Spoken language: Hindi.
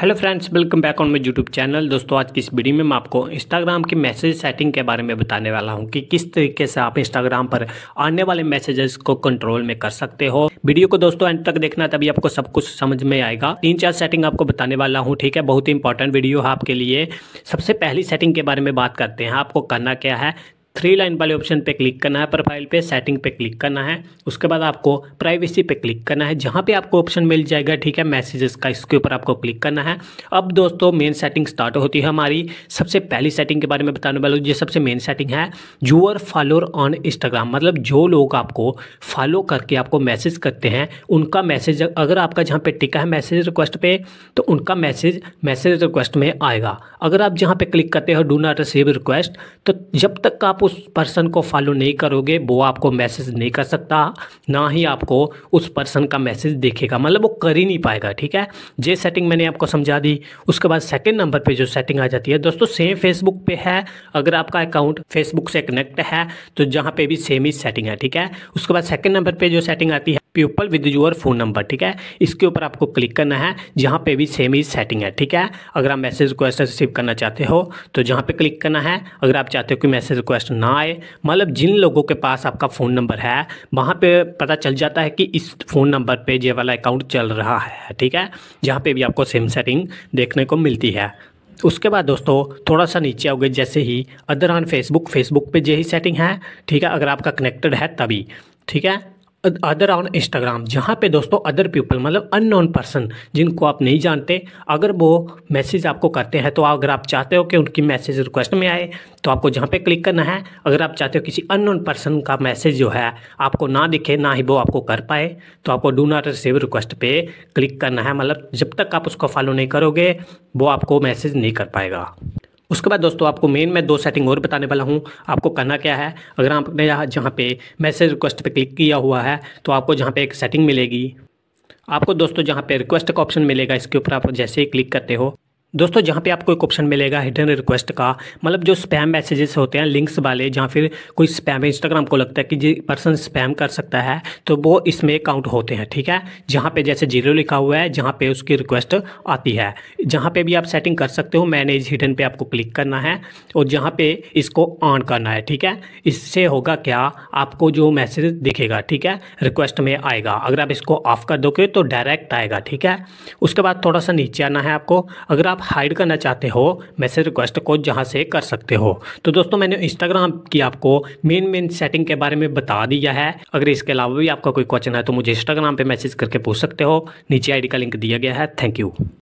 hello friends welcome back on my YouTube channel दोस्तों आज की इस वीडियो में मैं आपको इंस्टाग्राम की मैसेज सेटिंग के बारे में बताने वाला हूं कि किस तरीके से आप इंस्टाग्राम पर आने वाले मैसेजेस को कंट्रोल में कर सकते हो वीडियो को दोस्तों एंड तक देखना तभी आपको सब कुछ समझ में आएगा तीन चार सेटिंग आपको बताने वाला हूँ ठीक है बहुत ही इंपॉर्टेंट वीडियो है आपके लिए सबसे पहली सेटिंग के बारे में बात करते हैं आपको करना क्या है थ्री लाइन वाले ऑप्शन पे क्लिक करना है प्रोफाइल पे सेटिंग पे क्लिक करना है उसके बाद आपको प्राइवेसी पे क्लिक करना है जहाँ पे आपको ऑप्शन मिल जाएगा ठीक है मैसेजेस का इसके ऊपर आपको क्लिक करना है अब दोस्तों मेन सेटिंग स्टार्ट होती है हमारी सबसे पहली सेटिंग के बारे में बताने वाला जो सबसे मेन सेटिंग है यूअर फॉलोअर ऑन इंस्टाग्राम मतलब जो लोग आपको फॉलो करके आपको मैसेज करते हैं उनका मैसेज अगर आपका जहाँ पे टिका है मैसेज रिक्वेस्ट पर तो उनका मैसेज मैसेज रिक्वेस्ट में आएगा अगर आप जहाँ पर क्लिक करते हो डू नॉट रिसीव रिक्वेस्ट तो जब तक आप उस पर्सन को फॉलो नहीं करोगे वो आपको मैसेज नहीं कर सकता ना ही आपको उस पर्सन का मैसेज देखेगा मतलब वो कर ही नहीं पाएगा ठीक है जे सेटिंग मैंने आपको समझा दी उसके बाद सेकेंड नंबर पर जो सेटिंग आ जाती है दोस्तों सेम फेसबुक पे है अगर आपका अकाउंट फेसबुक से कनेक्ट है तो जहाँ पर भी सेम ही सेटिंग है ठीक है उसके बाद सेकेंड नंबर पर जो सेटिंग आती है people with your phone number ठीक है इसके ऊपर आपको क्लिक करना है जहाँ पे भी सेम ही सेटिंग है ठीक है अगर आप मैसेज रिक्वेस्ट रिसीव करना चाहते हो तो जहाँ पे क्लिक करना है अगर आप चाहते हो कि मैसेज रिक्वेस्ट ना आए मतलब जिन लोगों के पास आपका फ़ोन नंबर है वहाँ पे पता चल जाता है कि इस फ़ोन नंबर पर ये वाला अकाउंट चल रहा है ठीक है जहाँ पर भी आपको सेम सेटिंग देखने को मिलती है उसके बाद दोस्तों थोड़ा सा नीचे आओगे जैसे ही अदर ऑन फेसबुक फेसबुक पे यही सेटिंग है ठीक है अगर आपका कनेक्टेड है तभी ठीक है अदर ऑन इंस्टाग्राम जहाँ पे दोस्तों अदर पीपल मतलब अननोन पर्सन जिनको आप नहीं जानते अगर वो मैसेज आपको करते हैं तो अगर आप चाहते हो कि उनकी मैसेज रिक्वेस्ट में आए तो आपको जहाँ पे क्लिक करना है अगर आप चाहते हो किसी अननोन पर्सन का मैसेज जो है आपको ना दिखे ना ही वो आपको कर पाए तो आपको डू नॉट रिसीव रिक्वेस्ट पे क्लिक करना है मतलब जब तक आप उसको फॉलो नहीं करोगे वो आपको मैसेज नहीं कर पाएगा उसके बाद दोस्तों आपको मेन मैं दो सेटिंग और बताने वाला हूँ आपको करना क्या है अगर आपने यहाँ जहाँ पे मैसेज रिक्वेस्ट पे क्लिक किया हुआ है तो आपको जहाँ पे एक सेटिंग मिलेगी आपको दोस्तों जहाँ पे रिक्वेस्ट का ऑप्शन मिलेगा इसके ऊपर आप जैसे ही क्लिक करते हो दोस्तों जहाँ पे आपको एक ऑप्शन मिलेगा हिडन रिक्वेस्ट का मतलब जो स्पैम मैसेजेस होते हैं लिंक्स वाले जहाँ फिर कोई स्पैम इंस्टाग्राम को लगता है कि जी पर्सन स्पैम कर सकता है तो वो इसमें काउंट होते हैं ठीक है जहाँ पे जैसे जीरो लिखा हुआ है जहाँ पे उसकी रिक्वेस्ट आती है जहाँ पे भी आप सेटिंग कर सकते हो मैनेज हिडन पर आपको क्लिक करना है और जहाँ पर इसको ऑन करना है ठीक है इससे होगा क्या आपको जो मैसेज दिखेगा ठीक है रिक्वेस्ट में आएगा अगर आप इसको ऑफ कर दोगे तो डायरेक्ट आएगा ठीक है उसके बाद थोड़ा सा नीचे आना है आपको अगर आप आप हाइड करना चाहते हो मैसेज रिक्वेस्ट को जहाँ से कर सकते हो तो दोस्तों मैंने इंस्टाग्राम की आपको मेन मेन सेटिंग के बारे में बता दिया है अगर इसके अलावा भी आपका कोई क्वेश्चन है तो मुझे इंस्टाग्राम पर मैसेज करके पूछ सकते हो नीचे आई का लिंक दिया गया है थैंक यू